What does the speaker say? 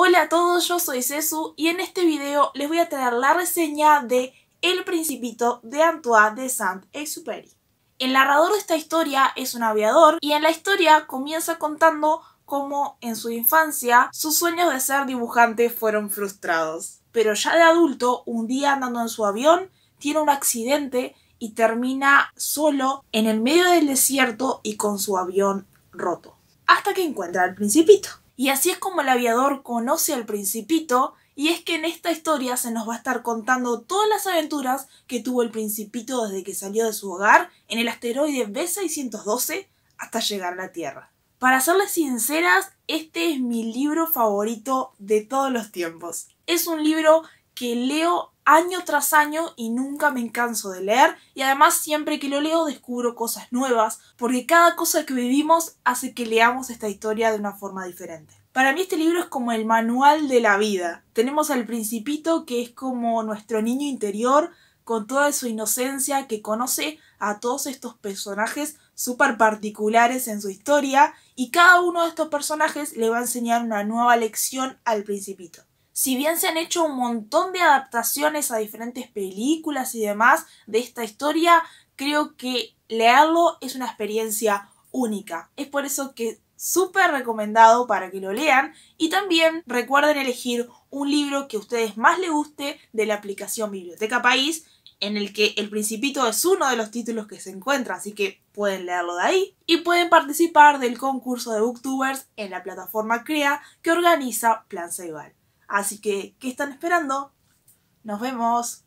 Hola a todos, yo soy Cesu y en este video les voy a traer la reseña de El Principito de Antoine de Saint-Exupéry. El narrador de esta historia es un aviador y en la historia comienza contando cómo en su infancia sus sueños de ser dibujante fueron frustrados. Pero ya de adulto, un día andando en su avión, tiene un accidente y termina solo en el medio del desierto y con su avión roto. Hasta que encuentra al principito. Y así es como el aviador conoce al principito, y es que en esta historia se nos va a estar contando todas las aventuras que tuvo el principito desde que salió de su hogar en el asteroide B612 hasta llegar a la Tierra. Para serles sinceras, este es mi libro favorito de todos los tiempos. Es un libro que leo año tras año y nunca me canso de leer y además siempre que lo leo descubro cosas nuevas porque cada cosa que vivimos hace que leamos esta historia de una forma diferente. Para mí este libro es como el manual de la vida. Tenemos al principito que es como nuestro niño interior con toda su inocencia que conoce a todos estos personajes súper particulares en su historia y cada uno de estos personajes le va a enseñar una nueva lección al principito si bien se han hecho un montón de adaptaciones a diferentes películas y demás de esta historia, creo que leerlo es una experiencia única. Es por eso que súper recomendado para que lo lean y también recuerden elegir un libro que a ustedes más les guste de la aplicación Biblioteca País, en el que El Principito es uno de los títulos que se encuentra, así que pueden leerlo de ahí y pueden participar del concurso de booktubers en la plataforma CREA que organiza Plan Ceibal. Así que, ¿qué están esperando? Nos vemos.